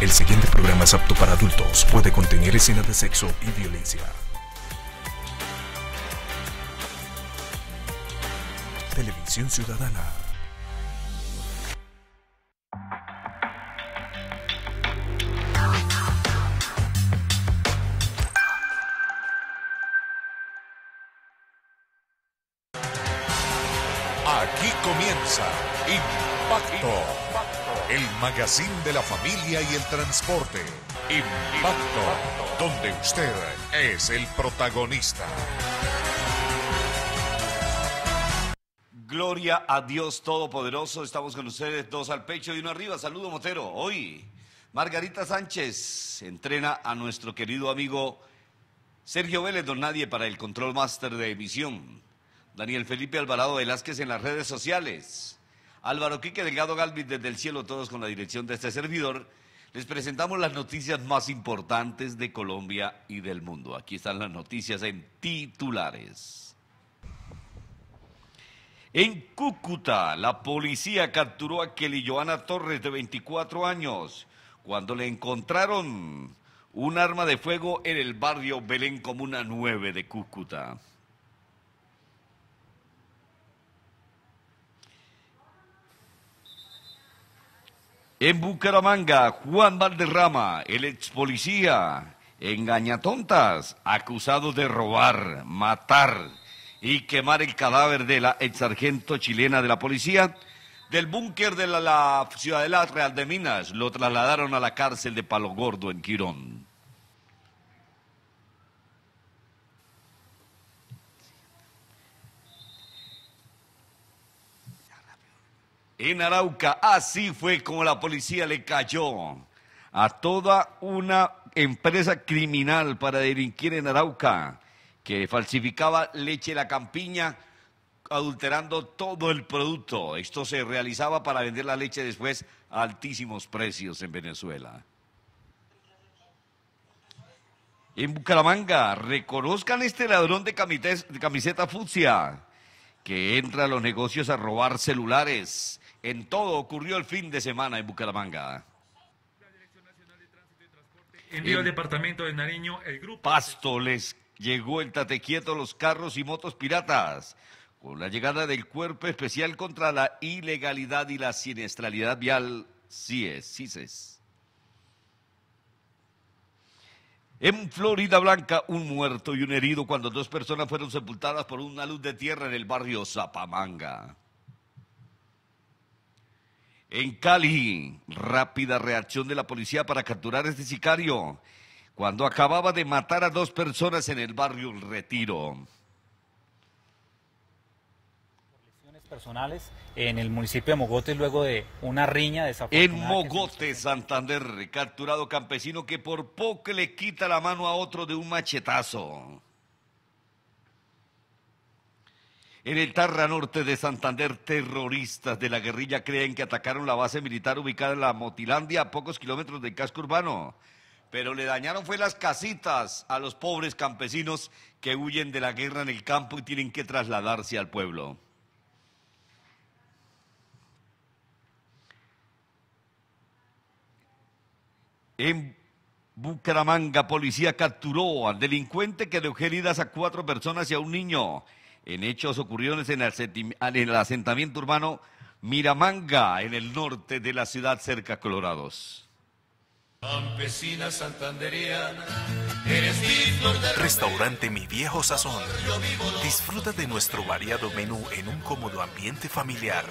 El siguiente programa es apto para adultos. Puede contener escenas de sexo y violencia. Televisión Ciudadana. magazine de la familia y el transporte. Impacto, donde usted es el protagonista. Gloria a Dios Todopoderoso. Estamos con ustedes, dos al pecho y uno arriba. Saludo, Motero. Hoy, Margarita Sánchez entrena a nuestro querido amigo Sergio Vélez, don Nadie, para el Control máster de Emisión. Daniel Felipe Alvarado Velázquez en las redes sociales. Álvaro Quique Delgado Galvis desde el cielo, todos con la dirección de este servidor. Les presentamos las noticias más importantes de Colombia y del mundo. Aquí están las noticias en titulares. En Cúcuta, la policía capturó a Kelly Joana Torres, de 24 años, cuando le encontraron un arma de fuego en el barrio Belén Comuna 9 de Cúcuta. En Bucaramanga, Juan Valderrama, el ex policía, engañatontas, acusado de robar, matar y quemar el cadáver de la ex sargento chilena de la policía del búnker de la, la Ciudadela Real de Minas. Lo trasladaron a la cárcel de Palo Gordo en Quirón. en Arauca. Así fue como la policía le cayó a toda una empresa criminal para delinquir en Arauca, que falsificaba leche de la campiña, adulterando todo el producto. Esto se realizaba para vender la leche después a altísimos precios en Venezuela. En Bucaramanga, reconozcan este ladrón de camiseta, de camiseta fucsia que entra a los negocios a robar celulares en todo ocurrió el fin de semana en Bucaramanga. Envió al departamento de Nariño el grupo. Pasto les llegó el tatequieto los carros y motos piratas. Con la llegada del Cuerpo Especial contra la Ilegalidad y la Siniestralidad Vial, CIES, CISES. En Florida Blanca, un muerto y un herido cuando dos personas fueron sepultadas por una luz de tierra en el barrio Zapamanga. En Cali, rápida reacción de la policía para capturar a este sicario cuando acababa de matar a dos personas en el barrio Por Retiro. personales en el municipio de Mogote luego de una riña En Mogote, Santander, capturado campesino que por poco le quita la mano a otro de un machetazo. En el Tarra Norte de Santander, terroristas de la guerrilla creen que atacaron la base militar ubicada en la Motilandia, a pocos kilómetros del casco urbano. Pero le dañaron fue las casitas a los pobres campesinos que huyen de la guerra en el campo y tienen que trasladarse al pueblo. En Bucaramanga, policía capturó al delincuente que dejó heridas a cuatro personas y a un niño en hechos ocurridos en el asentamiento urbano Miramanga, en el norte de la ciudad cerca de Colorados. Restaurante Mi Viejo Sazón. Disfruta de nuestro variado menú en un cómodo ambiente familiar,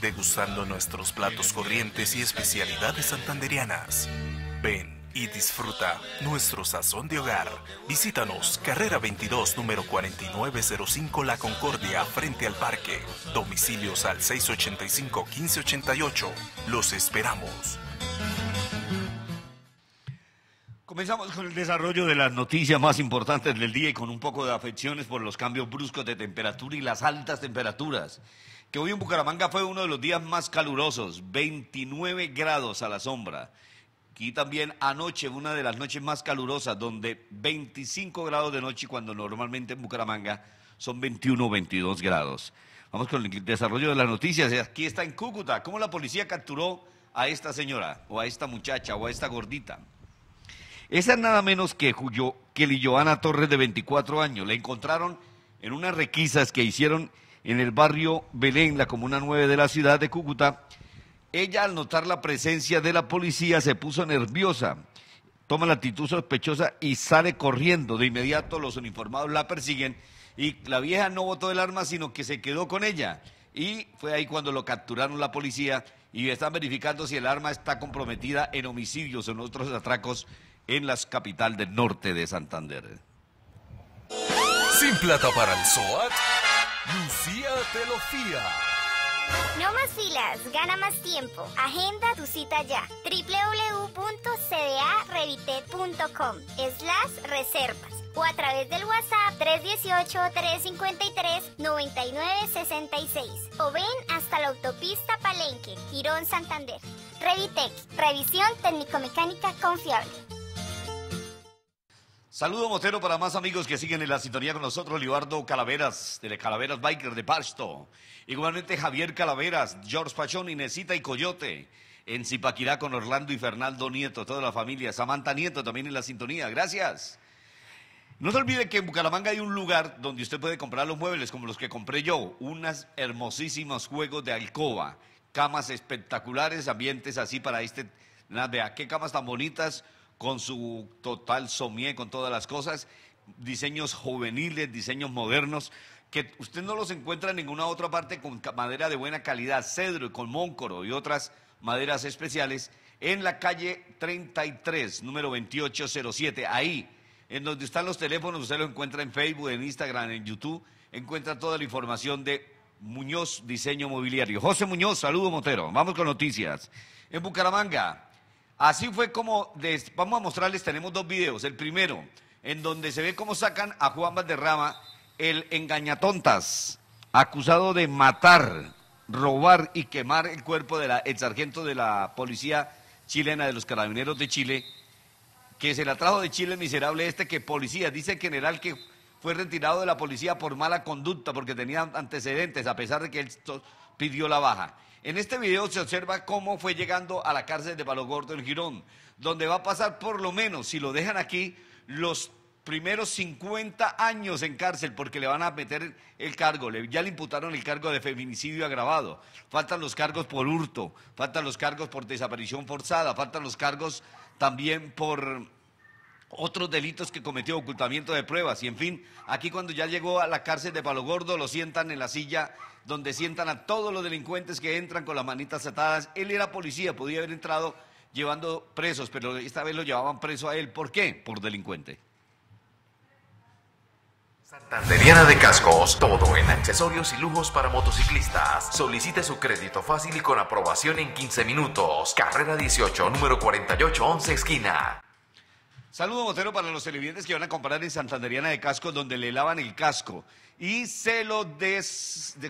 degustando nuestros platos corrientes y especialidades santanderianas. Ven y disfruta nuestro sazón de hogar. Visítanos, carrera 22, número 4905 La Concordia, frente al parque. Domicilios al 685-1588. Los esperamos. Comenzamos con el desarrollo de las noticias más importantes del día y con un poco de afecciones por los cambios bruscos de temperatura y las altas temperaturas. Que hoy en Bucaramanga fue uno de los días más calurosos, 29 grados a la sombra. Aquí también anoche, una de las noches más calurosas, donde 25 grados de noche, cuando normalmente en Bucaramanga son 21 o 22 grados. Vamos con el desarrollo de las noticias. Aquí está en Cúcuta. ¿Cómo la policía capturó a esta señora, o a esta muchacha, o a esta gordita? Esa es nada menos que, Julio, que Joana Torres, de 24 años. La encontraron en unas requisas que hicieron en el barrio Belén, la comuna 9 de la ciudad de Cúcuta ella al notar la presencia de la policía se puso nerviosa, toma la actitud sospechosa y sale corriendo. De inmediato los uniformados la persiguen y la vieja no botó el arma sino que se quedó con ella. Y fue ahí cuando lo capturaron la policía y están verificando si el arma está comprometida en homicidios o en otros atracos en la capital del norte de Santander. Sin plata para el SOAT, Lucía te no más filas, gana más tiempo. Agenda tu cita ya. es slash reservas o a través del WhatsApp 318-353-9966 o ven hasta la autopista Palenque, Girón Santander. Revitec, revisión técnico-mecánica confiable. Saludo Motero para más amigos que siguen en la sintonía con nosotros, Eduardo Calaveras, de Calaveras Biker de Pasto. Igualmente Javier Calaveras, George Pachón, Inesita y Coyote. En Zipaquirá con Orlando y Fernando Nieto, toda la familia. Samantha Nieto también en la sintonía. Gracias. No se olvide que en Bucaramanga hay un lugar donde usted puede comprar los muebles como los que compré yo. Unas hermosísimos juegos de alcoba. Camas espectaculares, ambientes así para este... Nada, vea qué camas tan bonitas con su total somier, con todas las cosas, diseños juveniles, diseños modernos, que usted no los encuentra en ninguna otra parte con madera de buena calidad, cedro y con moncoro y otras maderas especiales, en la calle 33, número 2807, ahí, en donde están los teléfonos, usted lo encuentra en Facebook, en Instagram, en YouTube, encuentra toda la información de Muñoz Diseño Mobiliario. José Muñoz, saludo Montero, vamos con noticias. En Bucaramanga, Así fue como, vamos a mostrarles, tenemos dos videos. El primero, en donde se ve cómo sacan a Juan Valderrama, el engañatontas, acusado de matar, robar y quemar el cuerpo del sargento de la policía chilena de los carabineros de Chile, que se la trajo de Chile miserable este que policía, dice el general que fue retirado de la policía por mala conducta porque tenía antecedentes, a pesar de que él pidió la baja. En este video se observa cómo fue llegando a la cárcel de Palogordo en Girón, donde va a pasar por lo menos, si lo dejan aquí, los primeros 50 años en cárcel porque le van a meter el cargo, ya le imputaron el cargo de feminicidio agravado, faltan los cargos por hurto, faltan los cargos por desaparición forzada, faltan los cargos también por otros delitos que cometió, ocultamiento de pruebas y en fin, aquí cuando ya llegó a la cárcel de Palo Gordo lo sientan en la silla donde sientan a todos los delincuentes que entran con las manitas atadas. Él era policía, podía haber entrado llevando presos, pero esta vez lo llevaban preso a él. ¿Por qué? Por delincuente. Santanderiana de Cascos, todo en accesorios y lujos para motociclistas. Solicite su crédito fácil y con aprobación en 15 minutos. Carrera 18, número 4811 esquina. Saludo motero para los televidentes que van a comprar en Santanderiana de cascos donde le lavan el casco y se lo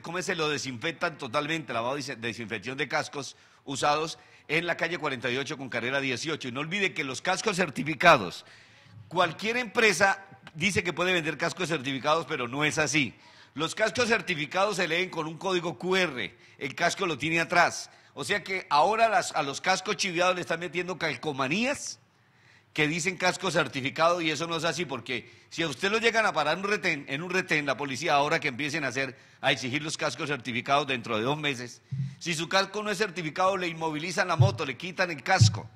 ¿cómo se lo desinfectan totalmente, lavado y desinfección de cascos usados en la calle 48 con carrera 18. Y no olvide que los cascos certificados, cualquier empresa dice que puede vender cascos certificados, pero no es así. Los cascos certificados se leen con un código QR, el casco lo tiene atrás. O sea que ahora a los cascos chiviados le están metiendo calcomanías que dicen casco certificado y eso no es así, porque si a usted lo llegan a parar un retén, en un retén, la policía ahora que empiecen a hacer, a exigir los cascos certificados dentro de dos meses, si su casco no es certificado, le inmovilizan la moto, le quitan el casco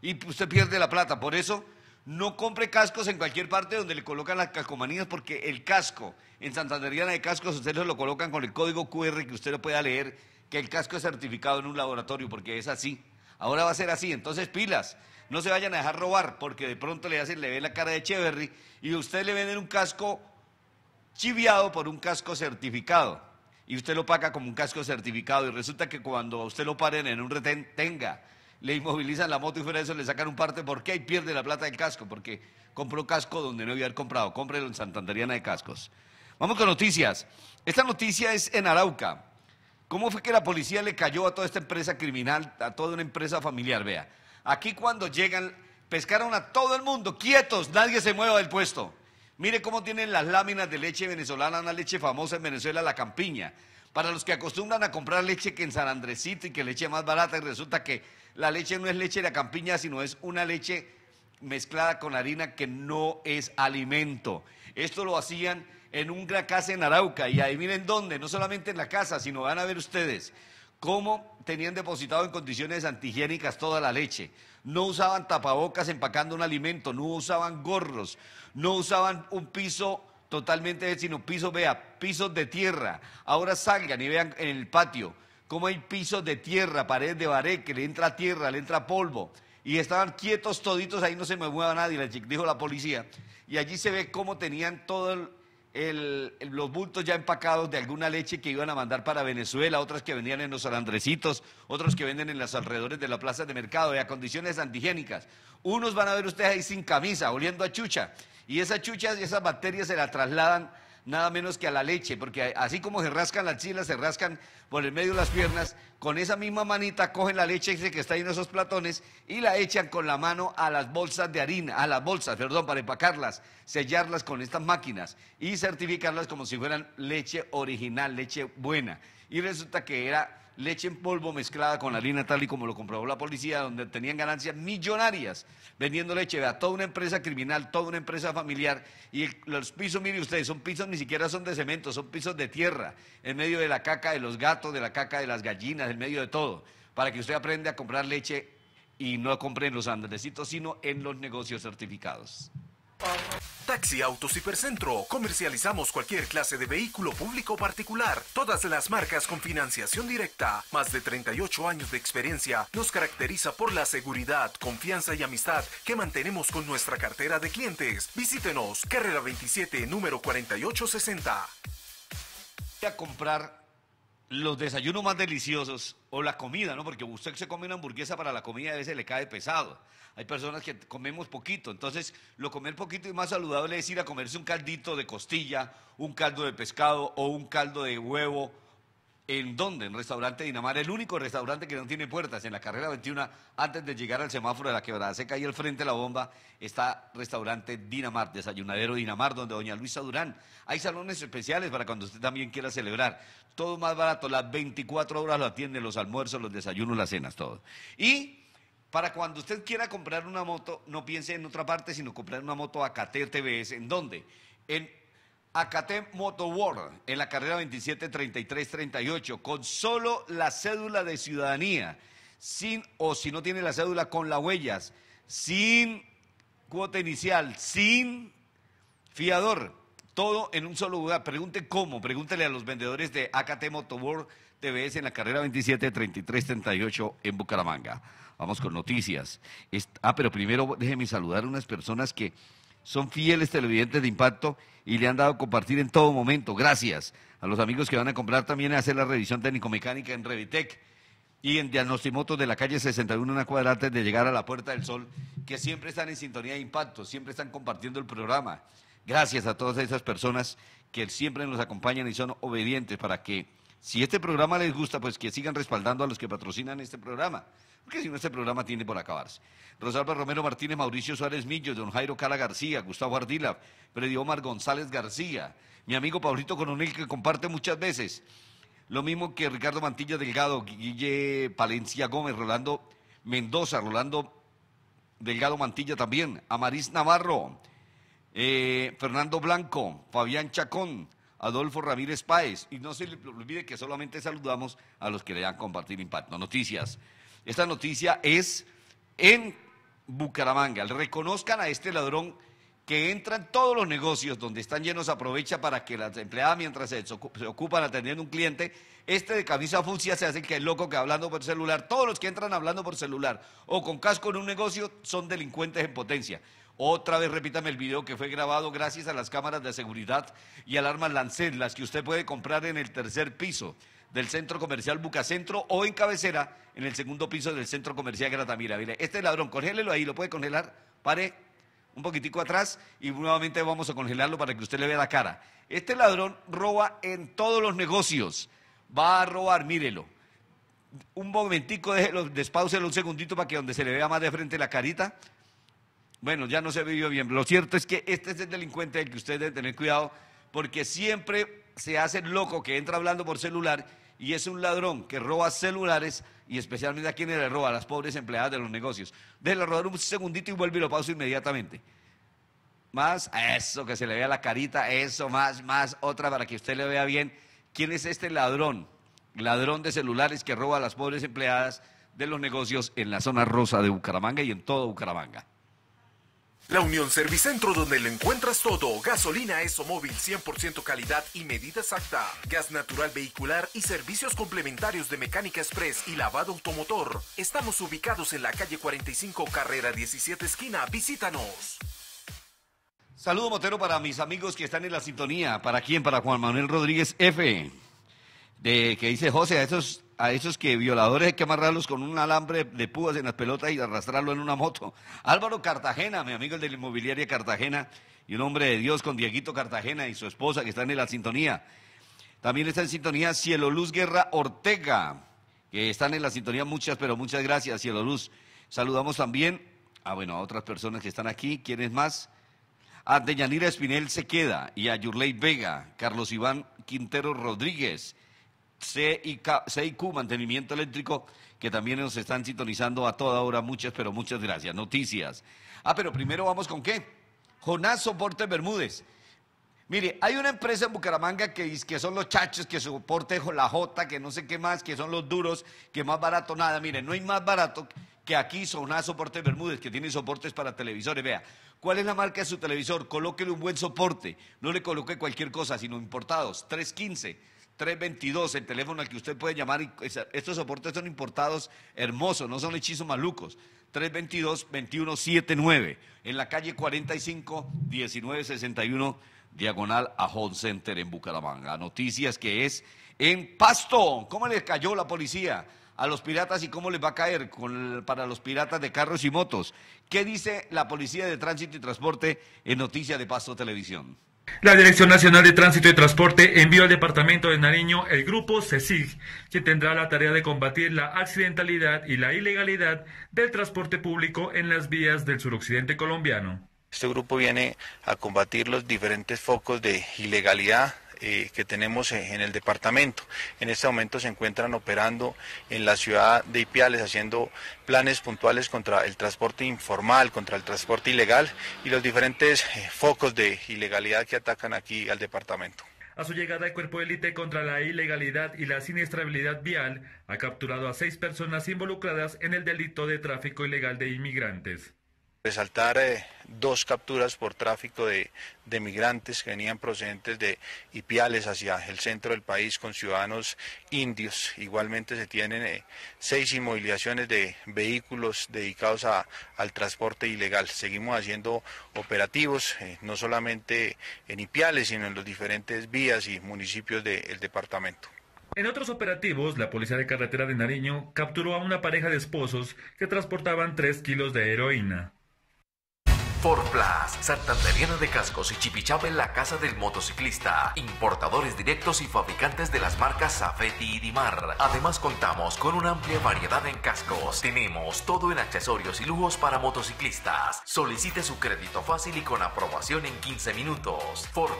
y usted pierde la plata. Por eso, no compre cascos en cualquier parte donde le colocan las cascomanías, porque el casco, en Santanderiana de Cascos, ustedes lo colocan con el código QR que usted lo pueda leer, que el casco es certificado en un laboratorio, porque es así. Ahora va a ser así. Entonces, pilas. No se vayan a dejar robar porque de pronto le hacen, le ve la cara de Cheverry y usted le venden un casco chiviado por un casco certificado. Y usted lo paga como un casco certificado. Y resulta que cuando a usted lo paren en un retén, tenga, le inmovilizan la moto y fuera de eso le sacan un parte. porque ahí pierde la plata del casco. Porque compró casco donde no había comprado. Cómprelo en Santanderiana de Cascos. Vamos con noticias. Esta noticia es en Arauca. ¿Cómo fue que la policía le cayó a toda esta empresa criminal, a toda una empresa familiar? Vea, aquí cuando llegan, pescaron a todo el mundo, quietos, nadie se mueva del puesto. Mire cómo tienen las láminas de leche venezolana, una leche famosa en Venezuela, la campiña. Para los que acostumbran a comprar leche que en San Andresito y que leche más barata, y resulta que la leche no es leche de la campiña, sino es una leche mezclada con harina que no es alimento. Esto lo hacían en una casa en Arauca. Y ahí miren dónde, no solamente en la casa, sino van a ver ustedes cómo tenían depositado en condiciones antihigiénicas toda la leche. No usaban tapabocas empacando un alimento, no usaban gorros, no usaban un piso totalmente, sino piso, vea, pisos de tierra. Ahora salgan y vean en el patio cómo hay pisos de tierra, paredes de que le entra tierra, le entra polvo. Y estaban quietos toditos, ahí no se me mueva nadie, dijo la policía. Y allí se ve cómo tenían todo el, el, los bultos ya empacados de alguna leche que iban a mandar para Venezuela, otras que venían en los alandrecitos, otros que venden en los alrededores de la plaza de mercado, y a condiciones antigénicas. Unos van a ver ustedes ahí sin camisa, oliendo a chucha, y esas chuchas y esas bacterias se la trasladan nada menos que a la leche, porque así como se rascan las chilas, se rascan por el medio de las piernas, con esa misma manita cogen la leche que está ahí en esos platones y la echan con la mano a las bolsas de harina, a las bolsas, perdón, para empacarlas, sellarlas con estas máquinas y certificarlas como si fueran leche original, leche buena. Y resulta que era leche en polvo mezclada con harina, tal y como lo comprobó la policía, donde tenían ganancias millonarias vendiendo leche a toda una empresa criminal, toda una empresa familiar. Y los pisos, mire ustedes, son pisos ni siquiera son de cemento, son pisos de tierra, en medio de la caca de los gatos, de la caca de las gallinas, en medio de todo, para que usted aprenda a comprar leche y no compre en los andrecitos, sino en los negocios certificados. Taxi Autos Hipercentro. Comercializamos cualquier clase de vehículo público particular. Todas las marcas con financiación directa. Más de 38 años de experiencia nos caracteriza por la seguridad, confianza y amistad que mantenemos con nuestra cartera de clientes. Visítenos, carrera 27, número 4860. A comprar los desayunos más deliciosos o la comida, ¿no? Porque usted se come una hamburguesa para la comida a veces le cae pesado. Hay personas que comemos poquito, entonces lo comer poquito y más saludable es ir a comerse un caldito de costilla, un caldo de pescado o un caldo de huevo ¿En dónde? En Restaurante Dinamar, el único restaurante que no tiene puertas. En la carrera 21, antes de llegar al semáforo de la Quebrada Seca y al frente de la bomba, está Restaurante Dinamar, Desayunadero Dinamar, donde doña Luisa Durán. Hay salones especiales para cuando usted también quiera celebrar. Todo más barato, las 24 horas lo atienden, los almuerzos, los desayunos, las cenas, todo. Y para cuando usted quiera comprar una moto, no piense en otra parte, sino comprar una moto a Cater TVS. ¿En dónde? En AKT Motoboard, en la carrera 38, con solo la cédula de ciudadanía, sin o si no tiene la cédula con las huellas, sin cuota inicial, sin fiador, todo en un solo lugar. Pregunte cómo, pregúntele a los vendedores de AKT Motoworld TVS en la carrera 27 33 38 en Bucaramanga. Vamos con noticias. Ah, pero primero déjeme saludar a unas personas que son fieles televidentes de impacto y le han dado compartir en todo momento. Gracias a los amigos que van a comprar también a hacer la revisión técnico-mecánica en Revitec y en DiagnostiMoto de la calle 61, una cuadra de llegar a la Puerta del Sol, que siempre están en sintonía de impacto, siempre están compartiendo el programa. Gracias a todas esas personas que siempre nos acompañan y son obedientes para que, si este programa les gusta, pues que sigan respaldando a los que patrocinan este programa porque si no este programa tiene por acabarse. Rosalba Romero Martínez, Mauricio Suárez Millo, Don Jairo Cala García, Gustavo Ardila, Freddy Omar González García, mi amigo Paulito Coronel que comparte muchas veces. Lo mismo que Ricardo Mantilla Delgado, Guille Palencia Gómez, Rolando Mendoza, Rolando Delgado Mantilla también, Amariz Navarro, eh, Fernando Blanco, Fabián Chacón, Adolfo Ramírez Páez. Y no se le olvide que solamente saludamos a los que le han compartido impacto. Noticias. Esta noticia es en Bucaramanga. Reconozcan a este ladrón que entran todos los negocios donde están llenos, aprovecha para que las empleadas, mientras se, ocupan atendiendo un cliente, este de camisa fucsia se hace que es loco que hablando por celular. Todos los que entran hablando por celular o con casco en un negocio son delincuentes en potencia. Otra vez repítame el video que fue grabado gracias a las cámaras de seguridad y alarmas Lancet, las que usted puede comprar en el tercer piso del centro comercial Bucacentro o en cabecera en el segundo piso del centro comercial Gratamira. Mire, este ladrón, congélelo ahí, lo puede congelar, pare un poquitico atrás y nuevamente vamos a congelarlo para que usted le vea la cara. Este ladrón roba en todos los negocios, va a robar, mírelo. Un momentico, déjelo, despáuselo un segundito para que donde se le vea más de frente la carita, bueno, ya no se vivió bien. Lo cierto es que este es el delincuente del que usted debe tener cuidado, porque siempre se hace loco que entra hablando por celular y es un ladrón que roba celulares y especialmente a quienes le roba, a las pobres empleadas de los negocios. Déjela rodar un segundito y vuelve y lo pauso inmediatamente. Más, eso, que se le vea la carita, eso, más, más, otra para que usted le vea bien. ¿Quién es este ladrón? Ladrón de celulares que roba a las pobres empleadas de los negocios en la zona rosa de Bucaramanga y en todo Bucaramanga. La Unión Servicentro donde lo encuentras todo. Gasolina eso móvil, 100% calidad y medida exacta. Gas natural vehicular y servicios complementarios de mecánica express y lavado automotor. Estamos ubicados en la calle 45 carrera 17 esquina. Visítanos. Saludo Motero para mis amigos que están en la sintonía. ¿Para quién? Para Juan Manuel Rodríguez F. De, que dice José, a esos a esos que violadores hay que amarrarlos con un alambre de púas en las pelotas y arrastrarlo en una moto. Álvaro Cartagena, mi amigo el de la inmobiliaria Cartagena, y un hombre de Dios con Dieguito Cartagena y su esposa que están en la sintonía. También está en sintonía Cielo Luz Guerra Ortega, que están en la sintonía muchas, pero muchas gracias, Cielo Luz. Saludamos también a, ah, bueno, a otras personas que están aquí. ¿Quiénes más? A Deyanira Espinel Sequeda y a Yurley Vega, Carlos Iván Quintero Rodríguez y CIQ, Mantenimiento Eléctrico, que también nos están sintonizando a toda hora. Muchas, pero muchas gracias. Noticias. Ah, pero primero vamos con qué. Jonás Soporte Bermúdez. Mire, hay una empresa en Bucaramanga que, que son los chachos, que soporte la J, que no sé qué más, que son los duros, que más barato nada. Mire, no hay más barato que aquí Jonás Soporte Bermúdez, que tiene soportes para televisores. Vea, ¿cuál es la marca de su televisor? Colóquele un buen soporte. No le coloque cualquier cosa, sino importados. 315. 322, el teléfono al que usted puede llamar. Y estos soportes son importados hermosos, no son hechizos malucos. 322-2179, en la calle 45, 1961, diagonal a Home Center en Bucaramanga. Noticias que es en Pasto. ¿Cómo les cayó la policía? a los piratas y cómo les va a caer para los piratas de carros y motos. ¿Qué dice la Policía de Tránsito y Transporte en Noticias de Pasto Televisión? La Dirección Nacional de Tránsito y Transporte envió al Departamento de Nariño el grupo CECIG, que tendrá la tarea de combatir la accidentalidad y la ilegalidad del transporte público en las vías del suroccidente colombiano. Este grupo viene a combatir los diferentes focos de ilegalidad, eh, que tenemos en el departamento. En este momento se encuentran operando en la ciudad de Ipiales haciendo planes puntuales contra el transporte informal, contra el transporte ilegal y los diferentes eh, focos de ilegalidad que atacan aquí al departamento. A su llegada, el cuerpo élite contra la ilegalidad y la siniestrabilidad vial ha capturado a seis personas involucradas en el delito de tráfico ilegal de inmigrantes resaltar eh, dos capturas por tráfico de, migrantes que venían procedentes de Ipiales hacia el centro del país con ciudadanos indios. Igualmente se tienen eh, seis inmovilizaciones de vehículos dedicados a, al transporte ilegal. Seguimos haciendo operativos, eh, no solamente en Ipiales, sino en los diferentes vías y municipios del departamento. En otros operativos, la Policía de Carretera de Nariño capturó a una pareja de esposos que transportaban tres kilos de heroína. Plus, Santanderiana de Cascos y Chipichaba en la Casa del Motociclista. Importadores directos y fabricantes de las marcas Safety y Dimar. Además contamos con una amplia variedad en cascos. Tenemos todo en accesorios y lujos para motociclistas. Solicite su crédito fácil y con aprobación en 15 minutos. Plus,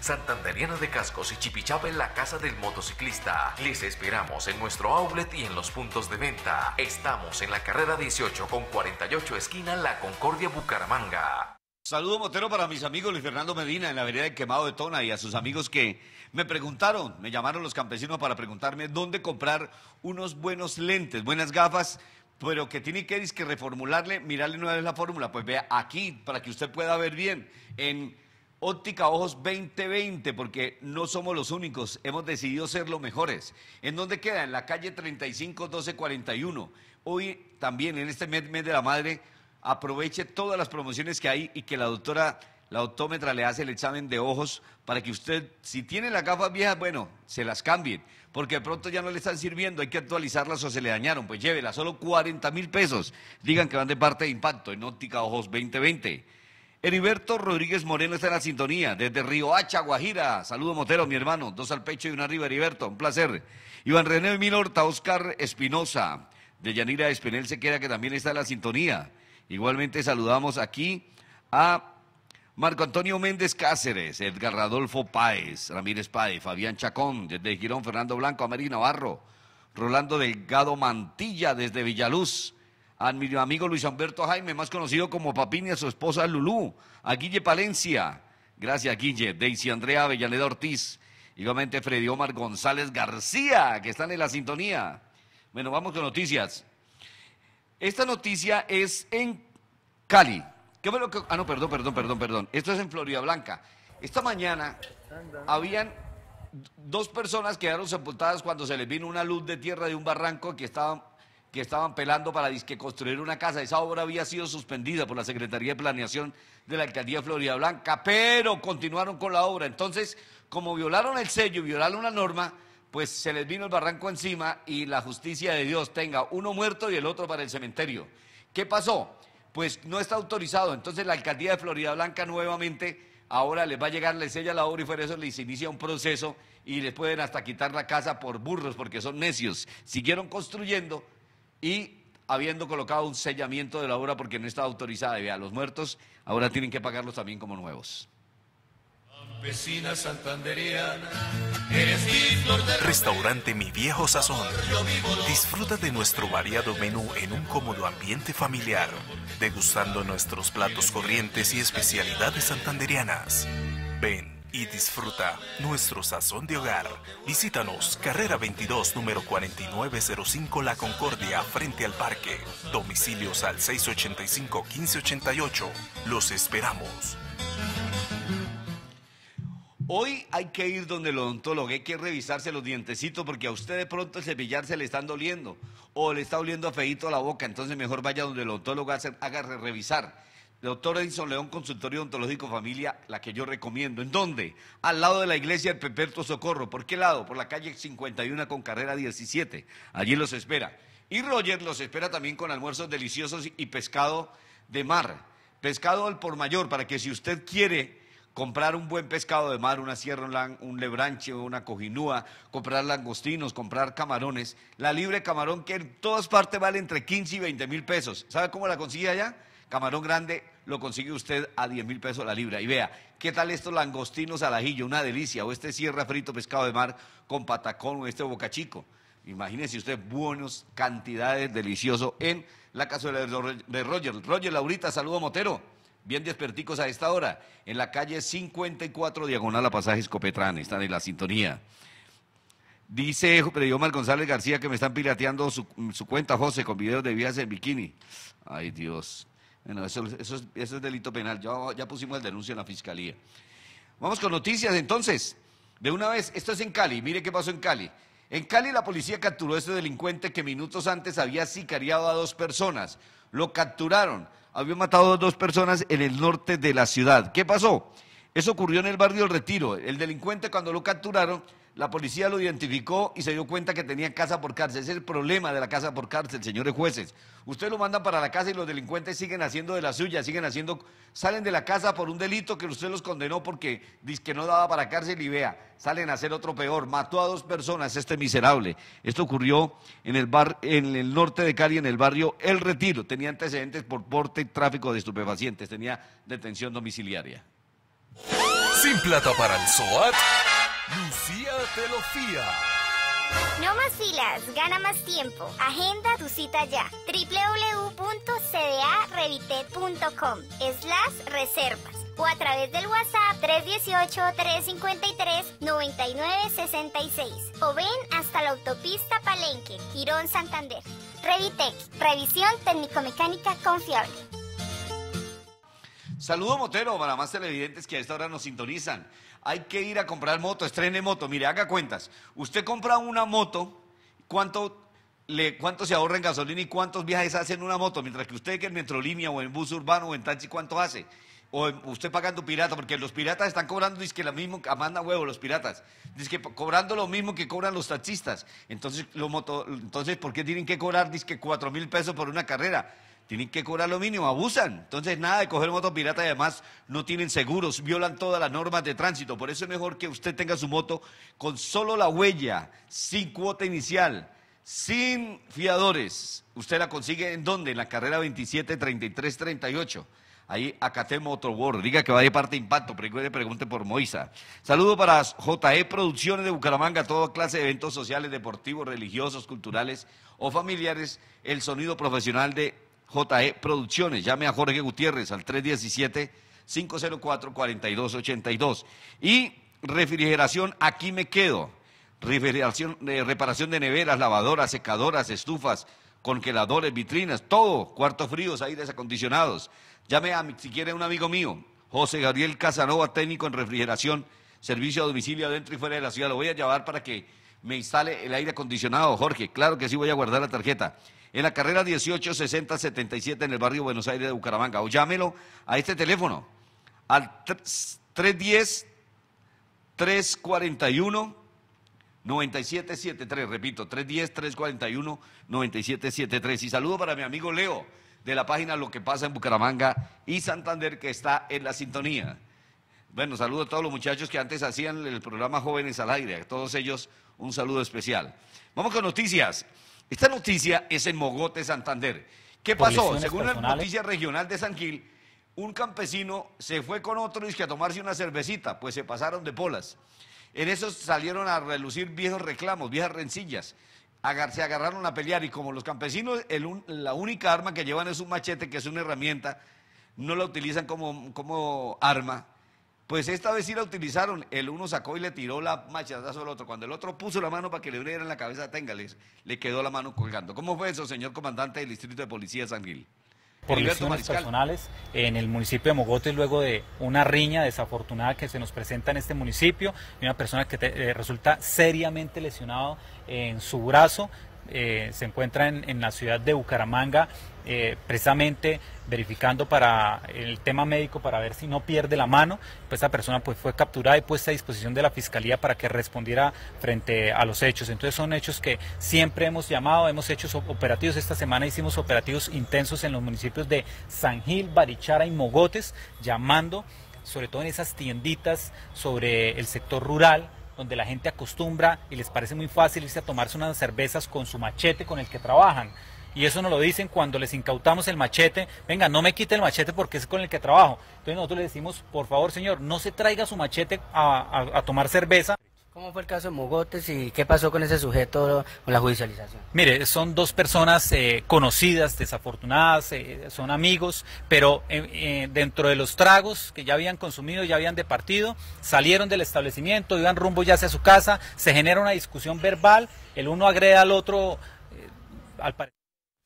Santanderiana de Cascos y Chipichaba en la Casa del Motociclista. Les esperamos en nuestro outlet y en los puntos de venta. Estamos en la carrera 18 con 48 esquina La Concordia Bucaramanga. Saludos Saludo motero para mis amigos Luis Fernando Medina en la vereda de Quemado de Tona y a sus amigos que me preguntaron, me llamaron los campesinos para preguntarme dónde comprar unos buenos lentes, buenas gafas, pero que tiene que, que reformularle, mirarle una vez la fórmula. Pues vea aquí para que usted pueda ver bien en Óptica Ojos 2020, porque no somos los únicos, hemos decidido ser los mejores. ¿En dónde queda? En la calle 35 1241. Hoy también, en este mes de la madre, aproveche todas las promociones que hay y que la doctora, la autómetra le hace el examen de ojos para que usted, si tiene las gafas viejas, bueno, se las cambie, porque de pronto ya no le están sirviendo, hay que actualizarlas o se le dañaron, pues llévelas, solo 40 mil pesos. Digan que van de parte de impacto en óptica ojos 2020. Heriberto Rodríguez Moreno está en la sintonía, desde Río Hacha, Guajira. Saludo Motero, mi hermano. Dos al pecho y una arriba, Heriberto. Un placer. Iván René Milorta, Oscar Espinosa, de Yanira Espinel se queda que también está en la sintonía. Igualmente saludamos aquí a Marco Antonio Méndez Cáceres, Edgar Radolfo Páez, Ramírez Páez, Fabián Chacón, desde Girón, Fernando Blanco, América Navarro, Rolando Delgado Mantilla, desde Villaluz, a mi amigo Luis Humberto Jaime, más conocido como Papini, a su esposa Lulú, a Guille Palencia, gracias Guille, Daisy Andrea Avellaneda Ortiz, igualmente Freddy Omar González García, que están en la sintonía. Bueno, vamos con noticias. Esta noticia es en Cali. Ah, no, perdón, perdón, perdón, perdón. Esto es en Florida Blanca. Esta mañana habían dos personas que quedaron sepultadas cuando se les vino una luz de tierra de un barranco que estaban, que estaban pelando para construir una casa. Esa obra había sido suspendida por la Secretaría de Planeación de la Alcaldía de Florida Blanca, pero continuaron con la obra. Entonces, como violaron el sello, violaron la norma, pues se les vino el barranco encima y la justicia de Dios tenga uno muerto y el otro para el cementerio. ¿Qué pasó? Pues no está autorizado. Entonces la alcaldía de Florida Blanca nuevamente ahora les va a llegar, les sella la obra y por eso les inicia un proceso y les pueden hasta quitar la casa por burros porque son necios. Siguieron construyendo y habiendo colocado un sellamiento de la obra porque no estaba autorizada. Y los muertos ahora tienen que pagarlos también como nuevos. Vecina santanderiana, eres mi Restaurante Mi Viejo Sazón. Disfruta de nuestro variado menú en un cómodo ambiente familiar, degustando nuestros platos corrientes y especialidades santanderianas. Ven y disfruta nuestro sazón de hogar. Visítanos, carrera 22, número 4905 La Concordia, frente al parque. Domicilios al 685-1588. Los esperamos. Hoy hay que ir donde el odontólogo, hay que revisarse los dientecitos porque a usted de pronto el se le están doliendo o le está doliendo feíto la boca, entonces mejor vaya donde el odontólogo haga, haga revisar. Doctor Edison León, consultorio odontológico familia, la que yo recomiendo. ¿En dónde? Al lado de la iglesia del Peperto Socorro. ¿Por qué lado? Por la calle 51 con carrera 17. Allí los espera. Y Roger los espera también con almuerzos deliciosos y pescado de mar. Pescado al por mayor, para que si usted quiere comprar un buen pescado de mar, una sierra, un lebranche, o una cojinúa, comprar langostinos, comprar camarones. La libre camarón que en todas partes vale entre 15 y 20 mil pesos. ¿Sabe cómo la consigue allá? Camarón grande lo consigue usted a 10 mil pesos la libra. Y vea, ¿qué tal estos langostinos al ajillo? Una delicia. O este sierra frito pescado de mar con patacón o este bocachico. Imagínese usted buenas cantidades, delicioso en la casuela de Roger. Roger, Laurita, saludo Motero. Bien desperticos a esta hora, en la calle 54, diagonal a pasaje escopetrán están en la sintonía. Dice Omar González García que me están pirateando su, cuenta, José, con videos de vías en bikini. Ay, Dios. Bueno, eso, es, delito penal. Ya, ya pusimos el denuncio en la fiscalía. Vamos con noticias entonces. De una vez, esto es en Cali. Mire qué pasó en Cali. En Cali la policía capturó a este delincuente que minutos antes había sicariado a dos personas. Lo capturaron había matado a dos personas en el norte de la ciudad. ¿Qué pasó? Eso ocurrió en el barrio El Retiro. El delincuente cuando lo capturaron la policía lo identificó y se dio cuenta que tenía casa por cárcel. es el problema de la casa por cárcel, señores jueces. Usted lo manda para la casa y los delincuentes siguen haciendo de la suya, siguen haciendo, salen de la casa por un delito que usted los condenó porque dice que no daba para cárcel y vea, salen a hacer otro peor. Mató a dos personas este miserable. Esto ocurrió en el bar, en el norte de Cali, en el barrio El Retiro. Tenía antecedentes por porte y tráfico de estupefacientes. Tenía detención domiciliaria. Sin plata para el SOAT. Lucía te No más filas, gana más tiempo. Agenda tu cita ya. es las reservas o a través del WhatsApp 318-353-9966 o ven hasta la autopista Palenque, Girón Santander. Revitec, revisión técnico-mecánica confiable. Saludo Motero para más televidentes que a esta hora nos sintonizan. Hay que ir a comprar moto, estrene moto. Mire, haga cuentas. Usted compra una moto, ¿cuánto, le, cuánto se ahorra en gasolina y cuántos viajes hace en una moto? Mientras que usted que en Metrolínea o en bus urbano o en taxi, ¿cuánto hace? O usted pagando pirata, porque los piratas están cobrando, dice que la mismo manda huevo los piratas, dice que cobrando lo mismo que cobran los taxistas. Entonces, moto, entonces ¿por qué tienen que cobrar, dice que cuatro mil pesos por una carrera? tienen que cobrar lo mínimo, abusan. Entonces, nada de coger moto pirata y además no tienen seguros, violan todas las normas de tránsito. Por eso es mejor que usted tenga su moto con solo la huella, sin cuota inicial, sin fiadores. Usted la consigue en dónde? En la carrera 27 33 38. Ahí Acate word, diga que va de parte de impacto, pregunte por Moisa. Saludo para JE Producciones de Bucaramanga, toda clase de eventos sociales, deportivos, religiosos, culturales o familiares. El sonido profesional de JE Producciones. Llame a Jorge Gutiérrez al 317-504-4282. Y refrigeración, aquí me quedo. Refrigeración, eh, reparación de neveras, lavadoras, secadoras, estufas, congeladores, vitrinas, todo, cuartos fríos, aires acondicionados. Llame a, si quiere, un amigo mío, José Gabriel Casanova, técnico en refrigeración, servicio a domicilio adentro y fuera de la ciudad. Lo voy a llevar para que me instale el aire acondicionado, Jorge. Claro que sí, voy a guardar la tarjeta en la carrera 60 77 en el barrio Buenos Aires de Bucaramanga. O llámelo a este teléfono, al 310-341-9773. Repito, 310-341-9773. Y saludo para mi amigo Leo de la página Lo que pasa en Bucaramanga y Santander, que está en la sintonía. Bueno, saludo a todos los muchachos que antes hacían el programa Jóvenes al Aire. A todos ellos un saludo especial. Vamos con noticias. Esta noticia es en Mogote, Santander. ¿Qué pasó? Según la noticia regional de San Gil, un campesino se fue con otro que a tomarse una cervecita, pues se pasaron de polas. En eso salieron a relucir viejos reclamos, viejas rencillas. se agarraron a pelear y como los campesinos la única arma que llevan es un machete, que es una herramienta, no la utilizan como, como arma, pues esta vez sí la utilizaron. El uno sacó y le tiró la machetazo al otro. Cuando el otro puso la mano para que le en la cabeza Téngales, le quedó la mano colgando. ¿Cómo fue eso, señor comandante del Distrito de Policía de San Gil? Por lesiones personales en el municipio de Mogotes luego de una riña desafortunada que se nos presenta en este municipio y una persona que eh, resulta seriamente lesionado en su brazo eh, se encuentra en, la ciudad de Bucaramanga, eh, precisamente verificando para el tema médico para ver si no pierde la mano. Pues esta persona pues, fue capturada y puesta a disposición de la Fiscalía para que respondiera frente a los hechos. Entonces son hechos que siempre hemos llamado, hemos hecho operativos. Esta semana hicimos operativos intensos en los municipios de San Gil, Barichara y Mogotes, llamando sobre todo en esas tienditas sobre el sector rural donde la gente acostumbra y les parece muy fácil irse a tomarse unas cervezas con su machete con el que trabajan. Y eso nos lo dicen cuando les incautamos el machete. Venga, no me quite el machete porque es con el que trabajo. Entonces nosotros le decimos, por favor, señor, no se traiga su machete a tomar cerveza ¿Cómo fue el caso de Mogotes y qué pasó con ese sujeto con la judicialización? Mire, son dos personas eh, conocidas, desafortunadas, eh, son amigos, pero eh, dentro de los tragos que ya habían consumido, ya habían departido, salieron del establecimiento, iban rumbo ya hacia su casa, se genera una discusión verbal, el uno agrede al otro, al parecer.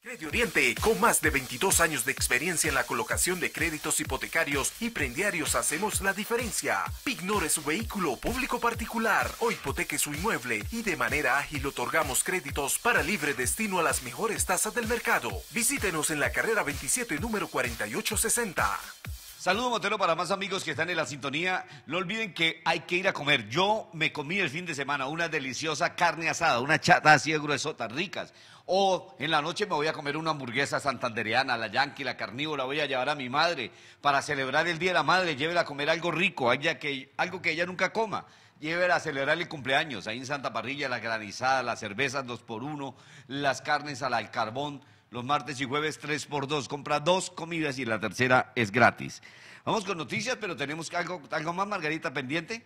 Medio Oriente, con más de 22 años de experiencia en la colocación de créditos hipotecarios y prendiarios, hacemos la diferencia. Ignore su vehículo público particular o hipoteque su inmueble y de manera ágil otorgamos créditos para libre destino a las mejores tasas del mercado. Visítenos en la carrera 27, número 4860. Saludos, Montero para más amigos que están en la sintonía. No olviden que hay que ir a comer. Yo me comí el fin de semana una deliciosa carne asada, una chata así de gruesota, ricas. O en la noche me voy a comer una hamburguesa santandereana, la yankee, la carnívora, voy a llevar a mi madre para celebrar el Día de la Madre, llévela a comer algo rico, algo que ella nunca coma llévela a celebrar el cumpleaños. Ahí en Santa Parrilla, la granizada, las cervezas dos por uno, las carnes al carbón, los martes y jueves 3 por 2 Compra dos comidas y la tercera es gratis. Vamos con noticias, pero tenemos algo, más, Margarita, pendiente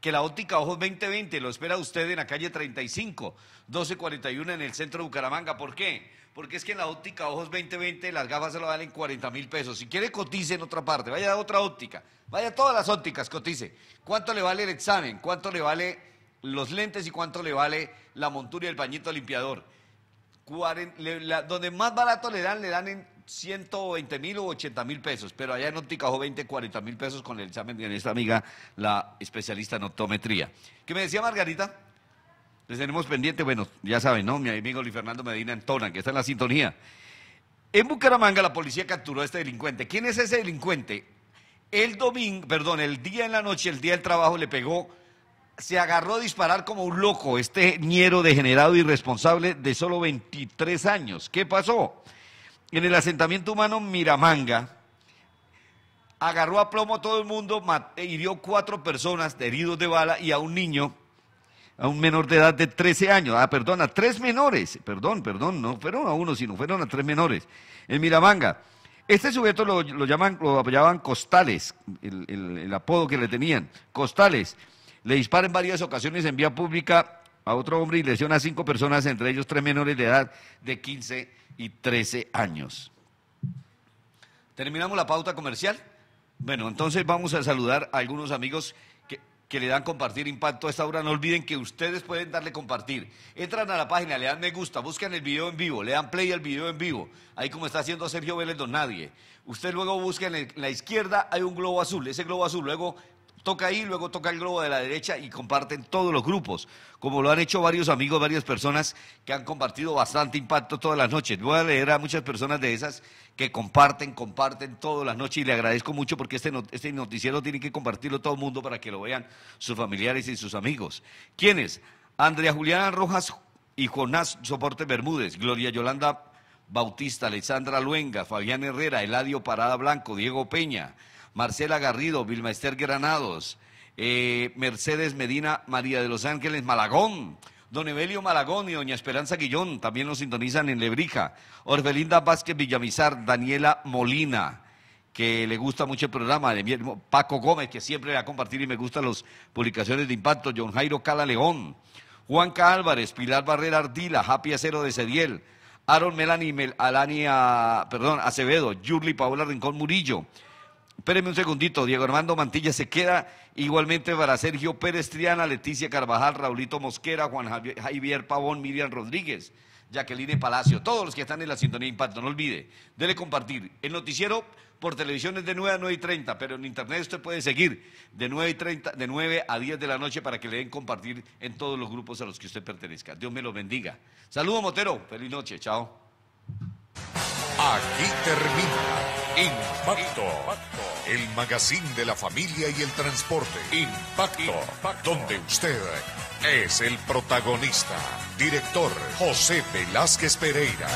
que la óptica Ojos 2020 lo espera usted en la calle 35, 1241 en el centro de Bucaramanga. ¿Por qué? Porque es que en la óptica Ojos 2020 las gafas se lo valen 40 mil pesos. Si quiere, cotice en otra parte. Vaya a otra óptica. Vaya a todas las ópticas, cotice. ¿Cuánto le vale el examen? ¿Cuánto le vale los lentes y cuánto le vale la montura y el pañito limpiador? donde más barato le dan, le dan en 120 mil o 80 mil pesos, pero allá en óptica 20, 40 mil pesos con el examen de esta amiga, la especialista en optometría. ¿Qué me decía Margarita? Les tenemos pendiente, bueno, ya saben, ¿no? Mi amigo Luis Fernando Medina Antona, que está en la sintonía. En Bucaramanga la policía capturó a este delincuente. ¿Quién es ese delincuente? El domingo, perdón, el día en la noche, el día del trabajo, le pegó se agarró a disparar como un loco, este ñero degenerado irresponsable de solo 23 años. ¿Qué pasó? En el asentamiento humano Miramanga, agarró a plomo a todo el mundo, maté, hirió cuatro personas de heridos de bala y a un niño, a un menor de edad de 13 años. Ah, perdón, a tres menores. Perdón, perdón, no fueron a uno, sino fueron a tres menores. En Miramanga. Este sujeto lo, llaman, lo apoyaban Costales, el apodo que le tenían. Costales le dispara en varias ocasiones en vía pública a otro hombre y lesiona a cinco personas, entre ellos tres menores de edad de 15 y 13 años. Terminamos la pauta comercial. Bueno, entonces vamos a saludar a algunos amigos que, le dan compartir impacto a esta hora. No olviden que ustedes pueden darle compartir. Entran a la página, le dan me gusta, buscan el video en vivo, le dan play al video en vivo. Ahí como está haciendo Sergio Vélez Don Nadie. Usted luego busca en la izquierda, hay un globo azul. Ese globo azul luego toca ahí, luego toca el globo de la derecha y comparten todos los grupos, como lo han hecho varios amigos, varias personas que han compartido bastante impacto todas las noches. Voy a leer a muchas personas de esas que comparten, comparten todas las noches y le agradezco mucho porque este, este noticiero tiene que compartirlo todo el mundo para que lo vean sus familiares y sus amigos. ¿Quiénes? Andrea Juliana Rojas y Jonás Soporte Bermúdez, Gloria Yolanda Bautista, Alexandra Luenga, Fabián Herrera, Eladio Parada Blanco, Diego Peña, Marcela Garrido, Ester Granados, eh, Mercedes Medina, María de los Ángeles Malagón. Don Evelio Malagón y Doña Esperanza Guillón también nos sintonizan en Lebrija. Orfelinda Vázquez Villamizar, Daniela Molina, que le gusta mucho el programa. Paco Gómez, que siempre va a compartir y me gustan las publicaciones de impacto. John Jairo Cala León, Juanca Álvarez, Pilar Barrera Ardila, Happy Acero de Cediel, Aaron Melani Alania, Acevedo, Yurli Paola Rincón Murillo. Espéreme un segundito, Diego Armando Mantilla se queda igualmente para Sergio Pérez Triana, Leticia Carvajal, Raulito Mosquera, Juan Javier Pavón, Miriam Rodríguez, Jacqueline Palacio, todos los que están en la sintonía impacto, no olvide, dele compartir. El noticiero por televisión es de 9 a 9 y 30, pero en internet usted puede seguir de 9, y de 9 a 10 de la noche para que le den compartir en todos los grupos a los que usted pertenezca. Dios me lo bendiga. saludo Motero. Feliz noche. Chao. Aquí termina Impacto el magazín de la familia y el transporte. Impacto, Impacto, donde usted es el protagonista. Director José Velázquez Pereira.